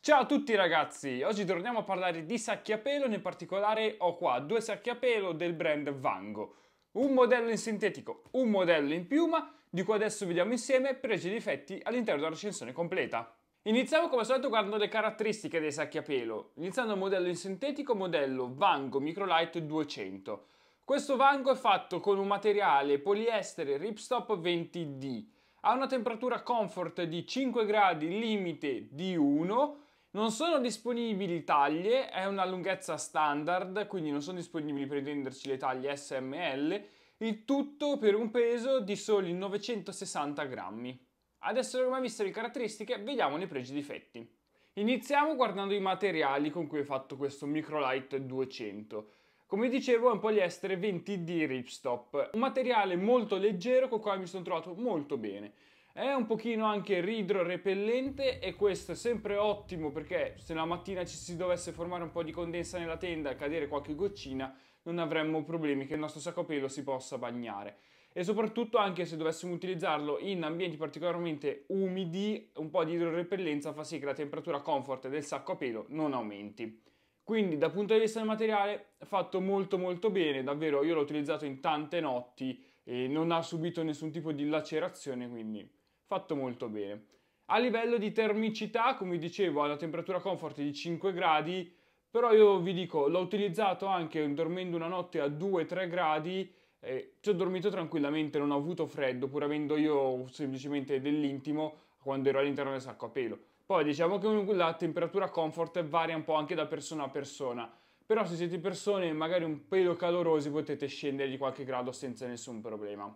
Ciao a tutti ragazzi, oggi torniamo a parlare di sacchi a pelo, nel particolare ho qua due sacchi a pelo del brand Vango, un modello in sintetico, un modello in piuma, di cui adesso vediamo insieme pregi e difetti all'interno della recensione completa. Iniziamo come al solito guardando le caratteristiche dei sacchi a pelo, iniziando il modello in sintetico, modello Vango Microlight 200. Questo Vango è fatto con un materiale poliestere Ripstop 20D, ha una temperatura comfort di 5 gradi, limite di 1, non sono disponibili taglie, è una lunghezza standard, quindi non sono disponibili per intenderci le taglie SML, il tutto per un peso di soli 960 grammi. Adesso che abbiamo visto le caratteristiche, vediamo i pregi e difetti. Iniziamo guardando i materiali con cui è fatto questo Microlight 200. Come dicevo è un poliestere 20D Ripstop, un materiale molto leggero con il quale mi sono trovato molto bene. È un pochino anche ridrorepellente e questo è sempre ottimo perché se la mattina ci si dovesse formare un po' di condensa nella tenda e cadere qualche goccina non avremmo problemi che il nostro sacco a pelo si possa bagnare e soprattutto anche se dovessimo utilizzarlo in ambienti particolarmente umidi, un po' di idrorepellenza fa sì che la temperatura comfort del sacco a pelo non aumenti. Quindi dal punto di vista del materiale fatto molto molto bene, davvero io l'ho utilizzato in tante notti e non ha subito nessun tipo di lacerazione, quindi fatto molto bene. A livello di termicità, come dicevo, alla temperatura comfort di 5 gradi, però io vi dico, l'ho utilizzato anche dormendo una notte a 2-3 gradi, eh, ci ho dormito tranquillamente, non ho avuto freddo, pur avendo io semplicemente dell'intimo quando ero all'interno del sacco a pelo. Poi diciamo che la temperatura comfort varia un po' anche da persona a persona, però se siete persone magari un pelo calorosi potete scendere di qualche grado senza nessun problema.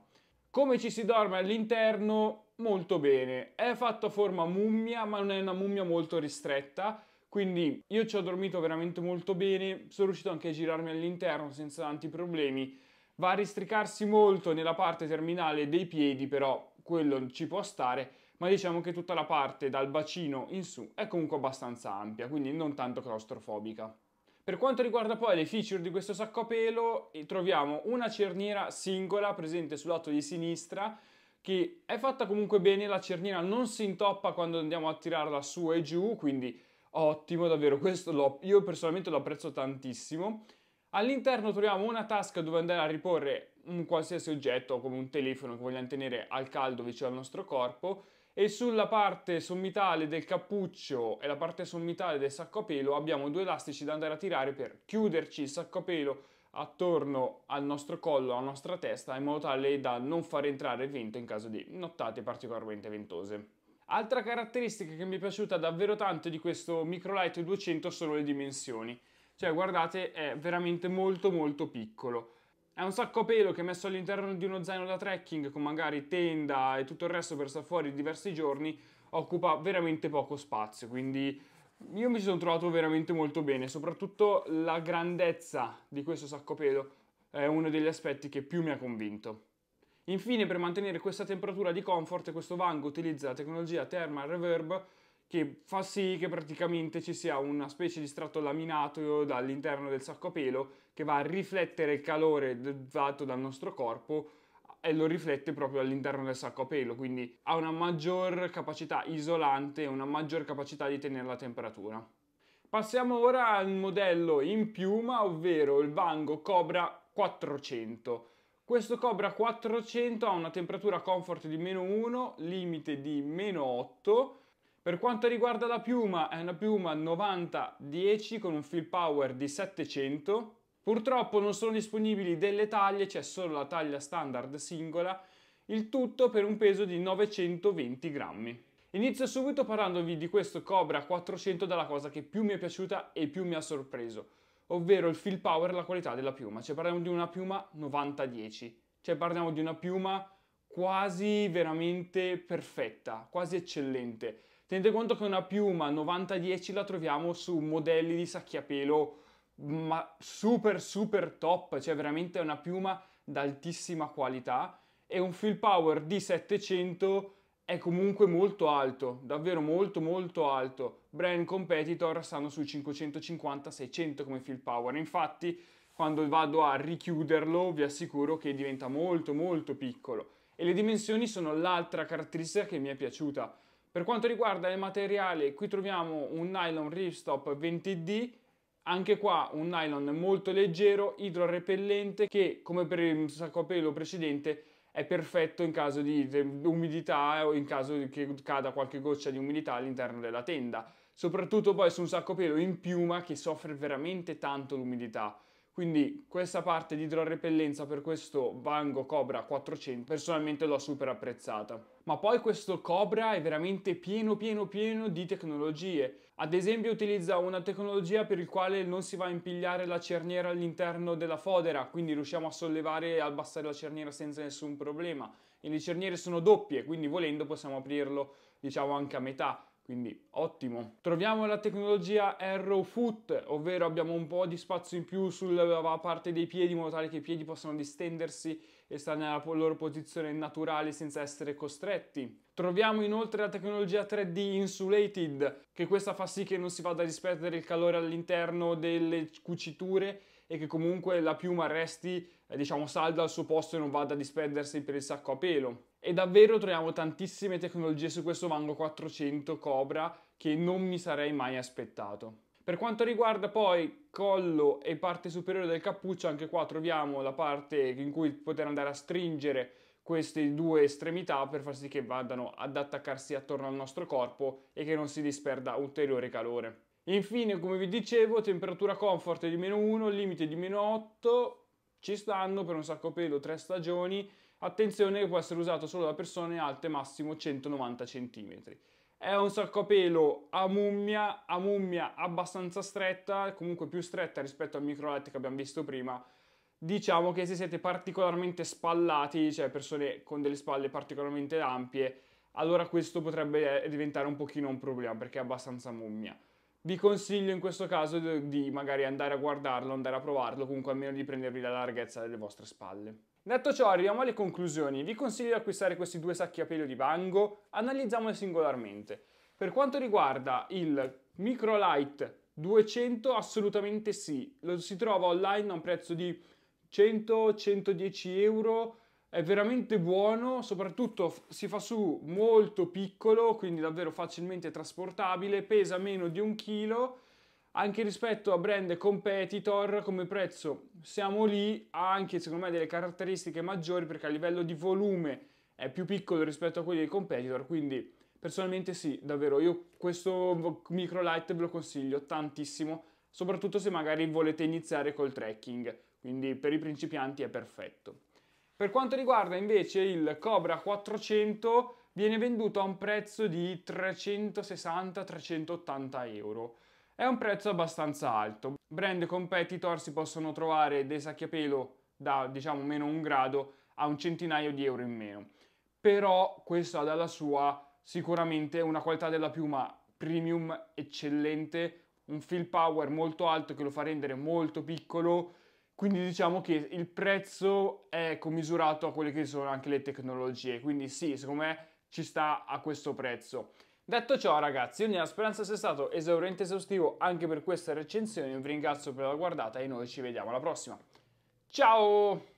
Come ci si dorme all'interno? Molto bene. È fatto a forma mummia, ma non è una mummia molto ristretta. Quindi io ci ho dormito veramente molto bene, sono riuscito anche a girarmi all'interno senza tanti problemi. Va a ristricarsi molto nella parte terminale dei piedi, però quello ci può stare, ma diciamo che tutta la parte dal bacino in su è comunque abbastanza ampia, quindi non tanto claustrofobica. Per quanto riguarda poi le feature di questo sacco a pelo, eh, troviamo una cerniera singola presente sul lato di sinistra che è fatta comunque bene, la cerniera non si intoppa quando andiamo a tirarla su e giù, quindi ottimo davvero, questo io personalmente lo apprezzo tantissimo. All'interno troviamo una tasca dove andare a riporre un qualsiasi oggetto come un telefono che vogliamo tenere al caldo vicino al nostro corpo e sulla parte sommitale del cappuccio e la parte sommitale del sacco a pelo abbiamo due elastici da andare a tirare per chiuderci il sacco a pelo attorno al nostro collo, alla nostra testa in modo tale da non far entrare il vento in caso di nottate particolarmente ventose. Altra caratteristica che mi è piaciuta davvero tanto di questo Microlite 200 sono le dimensioni. Cioè, guardate, è veramente molto molto piccolo. È un sacco a pelo che è messo all'interno di uno zaino da trekking con magari tenda e tutto il resto per stare fuori diversi giorni, occupa veramente poco spazio, quindi io mi sono trovato veramente molto bene, soprattutto la grandezza di questo sacco a pelo è uno degli aspetti che più mi ha convinto. Infine, per mantenere questa temperatura di comfort, questo Vango utilizza la tecnologia Thermal Reverb che fa sì che praticamente ci sia una specie di strato laminato dall'interno del sacco a pelo che va a riflettere il calore dato dal nostro corpo e lo riflette proprio all'interno del sacco a pelo, quindi ha una maggior capacità isolante e una maggior capacità di tenere la temperatura. Passiamo ora al modello in piuma, ovvero il Vango Cobra 400. Questo Cobra 400 ha una temperatura comfort di meno 1, limite di meno 8, per quanto riguarda la piuma, è una piuma 90-10 con un fill power di 700. Purtroppo non sono disponibili delle taglie, c'è solo la taglia standard singola, il tutto per un peso di 920 grammi. Inizio subito parlandovi di questo Cobra 400 dalla cosa che più mi è piaciuta e più mi ha sorpreso, ovvero il fill power e la qualità della piuma. Cioè parliamo di una piuma 90-10, cioè parliamo di una piuma quasi veramente perfetta, quasi eccellente Tenete conto che una piuma 90-10 la troviamo su modelli di sacchi a pelo ma super super top, cioè veramente una piuma d'altissima qualità e un fill power di 700 è comunque molto alto, davvero molto molto alto. Brand competitor stanno su 550-600 come fill power, infatti quando vado a richiuderlo vi assicuro che diventa molto molto piccolo e le dimensioni sono l'altra caratteristica che mi è piaciuta per quanto riguarda il materiale, qui troviamo un nylon Ripstop 20D, anche qua un nylon molto leggero, idrorepellente, che come per il sacco a pelo precedente è perfetto in caso di umidità o in caso che cada qualche goccia di umidità all'interno della tenda. Soprattutto poi su un sacco a pelo in piuma che soffre veramente tanto l'umidità. Quindi questa parte di idrorepellenza per questo Vango Cobra 400 personalmente l'ho super apprezzata. Ma poi questo Cobra è veramente pieno pieno pieno di tecnologie. Ad esempio utilizza una tecnologia per il quale non si va a impigliare la cerniera all'interno della fodera, quindi riusciamo a sollevare e abbassare la cerniera senza nessun problema. E le cerniere sono doppie, quindi volendo possiamo aprirlo diciamo anche a metà quindi ottimo. Troviamo la tecnologia Arrow Foot, ovvero abbiamo un po' di spazio in più sulla parte dei piedi in modo tale che i piedi possano distendersi e stare nella loro posizione naturale senza essere costretti. Troviamo inoltre la tecnologia 3D Insulated, che questa fa sì che non si vada a disperdere il calore all'interno delle cuciture e che comunque la piuma resti, eh, diciamo, salda al suo posto e non vada a disperdersi per il sacco a pelo. E davvero troviamo tantissime tecnologie su questo Mango 400 Cobra che non mi sarei mai aspettato. Per quanto riguarda poi collo e parte superiore del cappuccio, anche qua troviamo la parte in cui poter andare a stringere queste due estremità per far sì che vadano ad attaccarsi attorno al nostro corpo e che non si disperda ulteriore calore. Infine, come vi dicevo, temperatura comfort di meno 1, limite di meno 8, ci stanno per un sacco pelo 3 stagioni Attenzione che può essere usato solo da persone alte massimo 190 cm. È un sarcopelo a mummia, a mummia abbastanza stretta, comunque più stretta rispetto al microlet che abbiamo visto prima. Diciamo che se siete particolarmente spallati, cioè persone con delle spalle particolarmente ampie, allora questo potrebbe eh, diventare un pochino un problema perché è abbastanza mummia. Vi consiglio in questo caso di magari andare a guardarlo, andare a provarlo, comunque almeno di prendervi la larghezza delle vostre spalle. Detto ciò arriviamo alle conclusioni, vi consiglio di acquistare questi due sacchi a pelo di Bango, analizziamoli singolarmente. Per quanto riguarda il Micro 200 assolutamente sì, lo si trova online a un prezzo di 100-110 euro, è veramente buono, soprattutto si fa su molto piccolo, quindi davvero facilmente trasportabile, pesa meno di un chilo anche rispetto a brand competitor come prezzo siamo lì, ha anche secondo me delle caratteristiche maggiori perché a livello di volume è più piccolo rispetto a quelli dei competitor, quindi personalmente sì, davvero, io questo micro light ve lo consiglio tantissimo, soprattutto se magari volete iniziare col trekking, quindi per i principianti è perfetto. Per quanto riguarda invece il Cobra 400 viene venduto a un prezzo di 360-380 euro, è un prezzo abbastanza alto. Brand competitor si possono trovare dei sacchi a pelo da diciamo meno un grado a un centinaio di euro in meno. Però questo ha dalla sua sicuramente una qualità della piuma premium eccellente, un fill power molto alto che lo fa rendere molto piccolo, quindi diciamo che il prezzo è commisurato a quelle che sono anche le tecnologie, quindi sì, secondo me ci sta a questo prezzo. Detto ciò ragazzi, io nella speranza sia stato esauriente esaustivo anche per questa recensione, vi ringrazio per la guardata e noi ci vediamo alla prossima. Ciao!